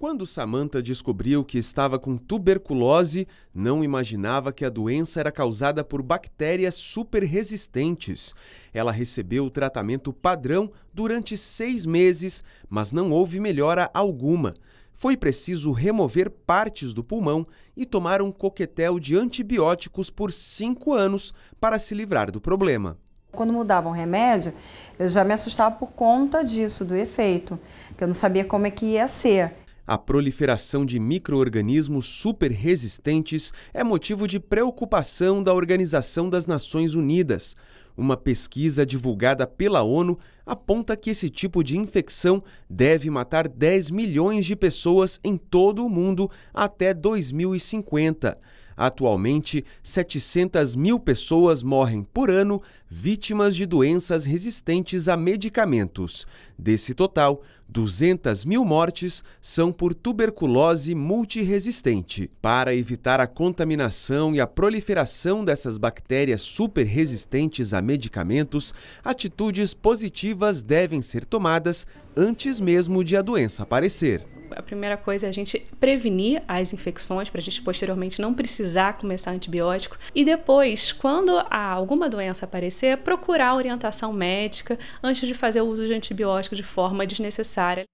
Quando Samantha descobriu que estava com tuberculose, não imaginava que a doença era causada por bactérias super resistentes. Ela recebeu o tratamento padrão durante seis meses, mas não houve melhora alguma. Foi preciso remover partes do pulmão e tomar um coquetel de antibióticos por cinco anos para se livrar do problema. Quando mudavam remédio, eu já me assustava por conta disso, do efeito, que eu não sabia como é que ia ser. A proliferação de microorganismos superresistentes é motivo de preocupação da Organização das Nações Unidas. Uma pesquisa divulgada pela ONU aponta que esse tipo de infecção deve matar 10 milhões de pessoas em todo o mundo até 2050. Atualmente, 700 mil pessoas morrem por ano vítimas de doenças resistentes a medicamentos. Desse total, 200 mil mortes são por tuberculose multiresistente. Para evitar a contaminação e a proliferação dessas bactérias superresistentes a medicamentos, atitudes positivas devem ser tomadas antes mesmo de a doença aparecer a primeira coisa é a gente prevenir as infecções, para a gente posteriormente não precisar começar antibiótico. E depois, quando há alguma doença aparecer, procurar orientação médica antes de fazer o uso de antibiótico de forma desnecessária.